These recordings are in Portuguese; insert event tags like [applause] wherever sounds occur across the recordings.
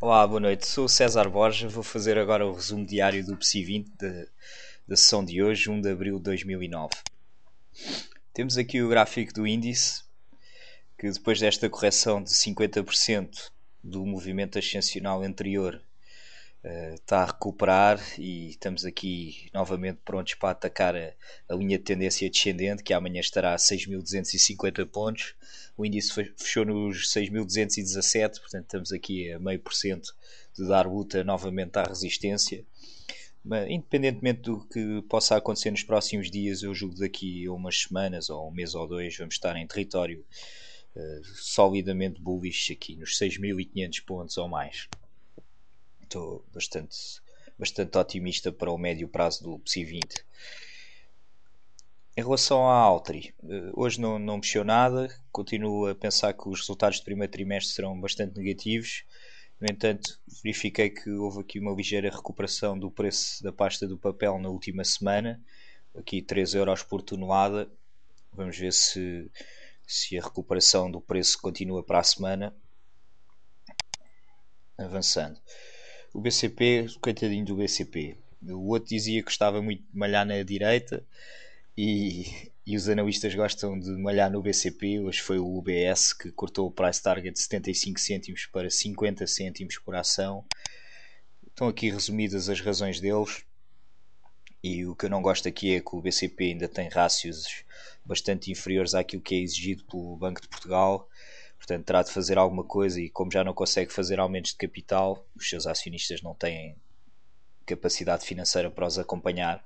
Olá, boa noite. Sou o César Borges. Vou fazer agora o resumo diário do PSI 20 da sessão de hoje, 1 de abril de 2009. Temos aqui o gráfico do índice, que depois desta correção de 50% do movimento ascensional anterior está eh, a recuperar e estamos aqui novamente prontos para atacar a, a linha de tendência descendente, que amanhã estará a 6.250 pontos. O índice fechou nos 6.217, portanto estamos aqui a meio por cento de dar luta novamente à resistência. Mas, independentemente do que possa acontecer nos próximos dias, eu julgo daqui a umas semanas ou um mês ou dois vamos estar em território uh, solidamente bullish aqui nos 6.500 pontos ou mais estou bastante, bastante otimista para o médio prazo do PSI 20. Em relação à Altri, eh, hoje não, não mexeu nada, continuo a pensar que os resultados do primeiro trimestre serão bastante negativos. No entanto, verifiquei que houve aqui uma ligeira recuperação do preço da pasta do papel na última semana, aqui 3 euros por tonelada. Vamos ver se, se a recuperação do preço continua para a semana. Avançando o BCP, coitadinho do BCP. O outro dizia que gostava muito de malhar na direita e, e os analistas gostam de malhar no BCP. Hoje foi o UBS que cortou o price target de 75 cêntimos para 50 cêntimos por ação. Estão aqui resumidas as razões deles. E o que eu não gosto aqui é que o BCP ainda tem rácios bastante inferiores àquilo que é exigido pelo Banco de Portugal Portanto, terá de fazer alguma coisa e, como já não consegue fazer aumentos de capital, os seus acionistas não têm capacidade financeira para os acompanhar.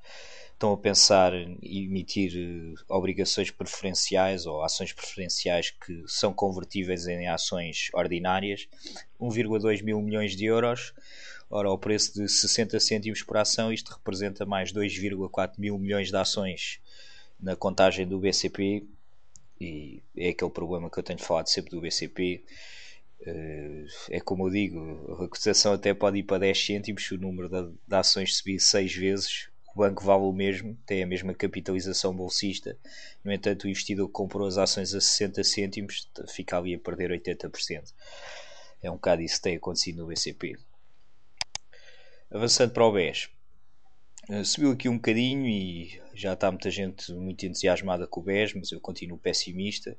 Estão a pensar em emitir eh, obrigações preferenciais ou ações preferenciais que são convertíveis em ações ordinárias, 1,2 mil milhões de euros. Ora, ao preço de 60 cêntimos por ação, isto representa mais 2,4 mil milhões de ações na contagem do BCP e é aquele problema que eu tenho falado sempre do BCP. Eh, é como eu digo, a cotação até pode ir para 10 cêntimos se o número de, de ações subir 6 vezes. O banco vale o mesmo, tem a mesma capitalização bolsista. No entanto, o investidor que comprou as ações a 60 cêntimos fica ali a perder 80%. É um bocado isso que tem acontecido no BCP. Avançando para o BES, eh, subiu aqui um bocadinho e já está muita gente muito entusiasmada com o BES, mas eu continuo pessimista.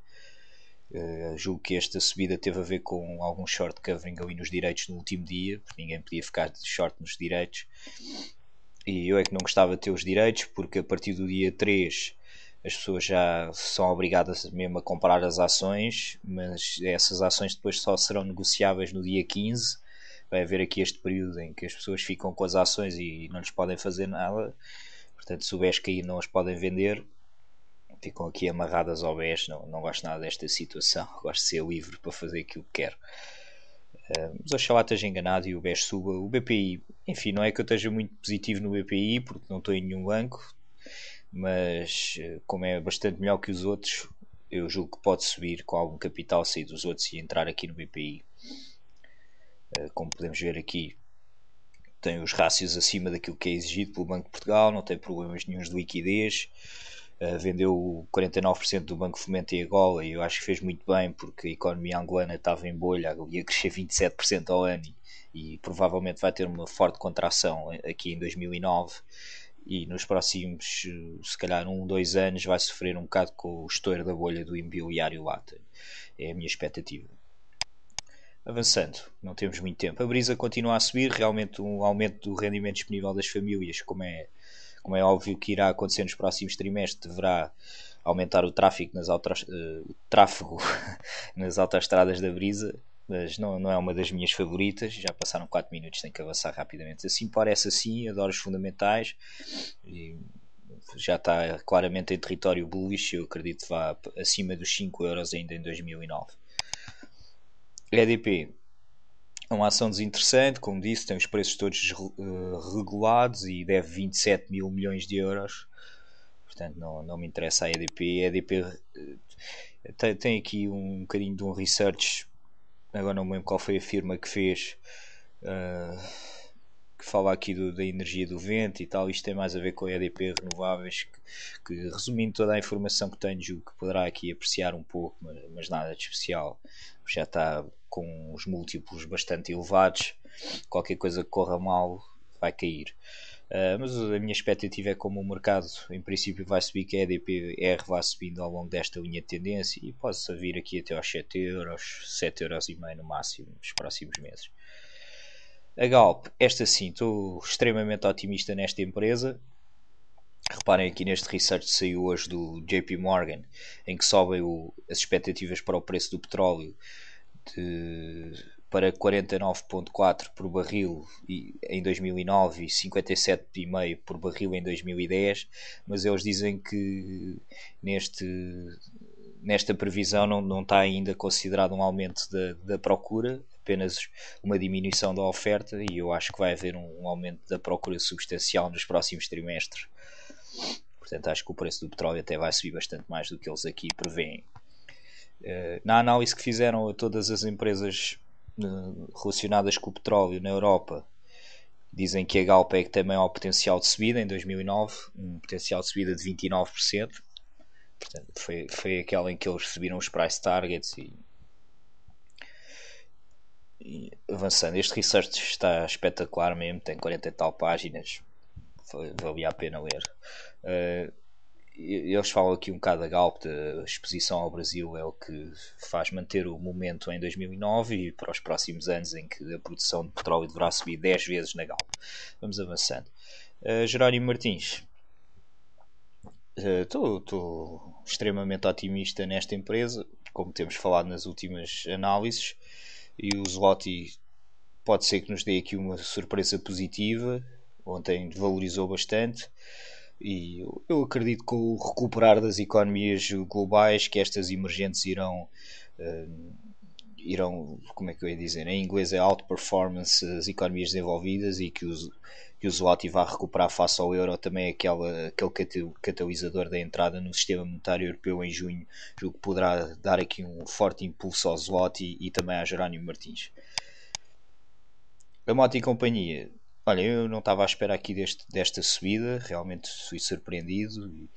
Uh, julgo que esta subida teve a ver com algum short covering ali nos direitos no último dia, porque ninguém podia ficar de short nos direitos. E eu é que não gostava de ter os direitos, porque a partir do dia 3 as pessoas já são obrigadas mesmo a comprar as ações, mas essas ações depois só serão negociáveis no dia 15. Vai haver aqui este período em que as pessoas ficam com as ações e não lhes podem fazer nada Portanto, se o BES cair não as podem vender, ficam aqui amarradas ao BES. Não, não gosto nada desta situação. [laughs] Gosto de ser livre para fazer aquilo que quero. Ah, mas oxalá esteja enganado e o BES suba. O BPI, enfim, não é que eu esteja muito positivo no BPI, porque não estou em nenhum banco, mas ah, como é bastante melhor que os outros, eu julgo que pode subir com algum capital, sair dos outros e entrar aqui no BPI. Ah, como podemos ver aqui, tem os rácios acima daquilo que é exigido pelo Banco de Portugal, não tem problemas nenhums de liquidez. Uh, vendeu 49% do Banco Fomento em Angola e eu acho que fez muito bem porque a economia angolana estava em bolha, ia crescer 27% ao ano e, e, provavelmente vai ter uma forte contração aqui em 2009 e nos próximos, se calhar, um, dois anos vai sofrer um bocado com o estouro da bolha do imobiliário lá. É a minha expectativa. Avançando, não temos muito tempo. A brisa continua a subir, realmente um aumento do rendimento disponível das famílias, como é, como é óbvio que irá acontecer nos próximos trimestres, deverá aumentar o tráfego nas, uh, [laughs] nas autoestradas da brisa, mas não, não é uma das minhas favoritas. Já passaram 4 minutos, tenho que avançar rapidamente. Assim parece assim, adoro os fundamentais. E já está claramente em território bullish, eu acredito que vá acima dos 5 euros ainda em 2009. EDP é, é uma ação desinteressante, como disse, tem os preços todos uh, regulados e deve 27 mil milhões de euros. Portanto, não, não me interessa a EDP. A EDP uh, eh, tem, tem, aqui um bocadinho de um research. Agora não me lembro qual foi a firma que fez. Uh, que fala aqui do, da energia do vento e tal, isto tem mais a ver com a EDP renováveis, que, que resumindo toda a informação que tenho, que poderá aqui apreciar um pouco, mas, mas nada de especial, já está com os múltiplos bastante elevados, qualquer coisa que corra mal vai cair. Uh, mas a minha expectativa é como o mercado em princípio vai subir, que a EDPR vai subindo ao longo desta linha de tendência e possa vir aqui até aos 7 euros, 7 euros e meio no máximo nos próximos meses. A Galp, esta sim, estou extremamente otimista nesta empresa. Reparem aqui neste research que saiu hoje do JP Morgan, em que sobem o, as expectativas para o preço do petróleo de, para 49,4 por barril em 2009 e 57,5 por barril em 2010, mas eles dizem que neste, nesta previsão não, não está ainda considerado um aumento da, da procura apenas uma diminuição da oferta e eu acho que vai haver um, um aumento da procura substancial nos próximos trimestres. Portanto, acho que o preço do petróleo até vai subir bastante mais do que eles aqui prevêem. Eh, na análise que fizeram a todas as empresas eh, relacionadas com o petróleo na Europa, dizem que a é também tem o potencial de subida em 2009, um potencial de subida de 29%. Portanto, foi, foi aquela em que eles subiram os price targets e e, avançando, este research está espetacular mesmo, tem 40 e tal páginas, valia a pena ler. Uh, eles falam aqui um bocado da Galp, da exposição ao Brasil é o que faz manter o momento em 2009 e para os próximos anos em que a produção de petróleo deverá subir 10 vezes na Galp. Vamos avançando. Uh, Jerónimo Martins. Estou uh, extremamente otimista nesta empresa, como temos falado nas últimas análises e o Zloty pode ser que nos dê aqui uma surpresa positiva. Ontem valorizou bastante e eu acredito que o recuperar das economias globais que estas emergentes irão uh, irão, como é que eu ia dizer, né? em inglês é outperformance as economias desenvolvidas e que os que o Zloty vá recuperar face ao euro também é aquela, aquele catalisador da entrada no sistema monetário europeu em junho, julgo que poderá dar aqui um forte impulso ao Zloty e também a Jerónimo Martins. A Mota e companhia, olha, eu não estava à espera aqui deste, desta subida, realmente fui surpreendido. E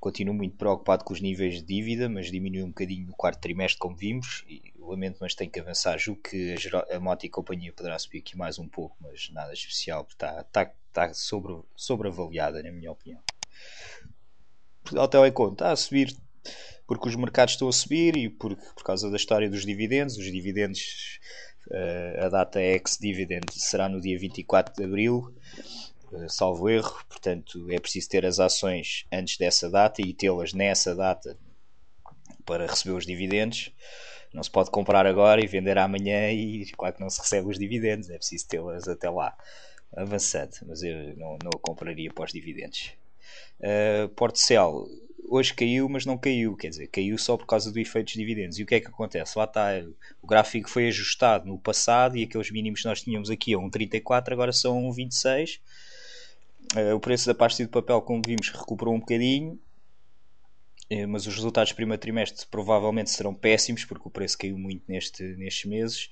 continuo muito preocupado com os níveis de dívida, mas diminuiu um bocadinho no quarto trimestre, como vimos, e lamento, mas tenho que avançar. Julgo que a, a e a companhia poderá subir aqui mais um pouco, mas nada especial, está, está, está sobre, sobreavaliada, na minha opinião. Portugal Telecom está a subir porque os mercados estão a subir e porque, por causa da história dos dividendos, os dividendos, eh, a data é ex-dividend será no dia 24 de abril eh, salvo erro, portanto é preciso ter as ações antes dessa data e tê-las nessa data para receber os dividendos. Não se pode comprar agora e vender amanhã e claro que não se recebe os dividendos, é preciso tê-las até lá. Avançando, mas eu não, não a compraria para os dividendos. Uh, Cell, hoje caiu, mas não caiu, quer dizer, caiu só por causa do efeito dos dividendos. E o que é que acontece? Lá está, o gráfico foi ajustado no passado e aqueles mínimos que nós tínhamos aqui a 1,34 agora são 1,26 eh, o preço da pasta e do papel, como vimos, recuperou um bocadinho, eh, mas os resultados do primeiro trimestre provavelmente serão péssimos, porque o preço caiu muito neste, nestes meses.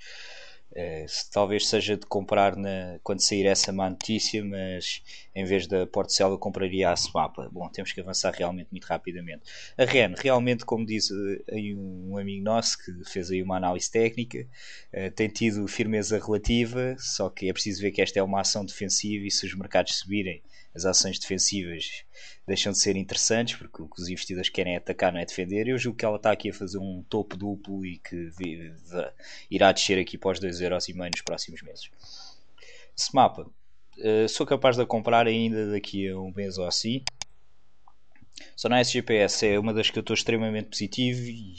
Uh, talvez seja de comprar na, quando sair essa má notícia, mas em vez da Porto eu compraria a Semapa. Bom, temos que avançar realmente muito rapidamente. A REN, realmente, como diz eh, um amigo nosso que fez aí uma análise técnica, uh, tem tido firmeza relativa, só que é preciso ver que esta é uma ação defensiva e se os mercados subirem as ações defensivas deixam de ser interessantes porque o que os investidores querem é atacar não é defender. Eu julgo que ela está aqui a fazer um topo duplo e que irá descer aqui para os 2,5€ nos próximos meses. Esse mapa eh, sou capaz de a comprar ainda daqui a um mês ou assim. Só na SGPS é uma das que eu estou extremamente positivo e,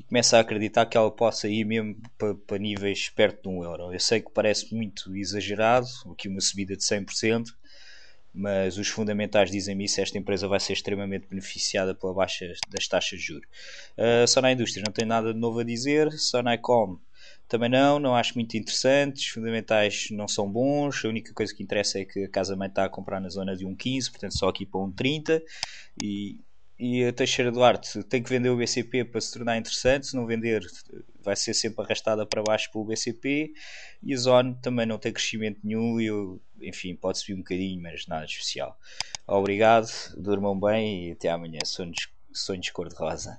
e começo a acreditar que ela possa ir mesmo para, níveis perto de 1 euro. Eu sei que parece muito exagerado, aqui uma subida de 100%, mas os fundamentais dizem-me isso, esta empresa vai ser extremamente beneficiada pela baixa das taxas de juros. Uh, só na indústria não tenho nada de novo a dizer, só na Ecom também não, não acho muito interessante, os fundamentais não são bons, a única coisa que interessa é que a casa-mãe está a comprar na zona de 1,15, portanto só aqui para 1,30 e e a Teixeira Duarte tem que vender o BCP para se tornar interessante, se não vender vai ser sempre arrastada para baixo pelo BCP e a Zone também não tem crescimento nenhum e eu, enfim, pode subir um bocadinho, mas nada de especial. Obrigado, durmam bem e até amanhã. Sonhos, sonhos cor-de-rosa.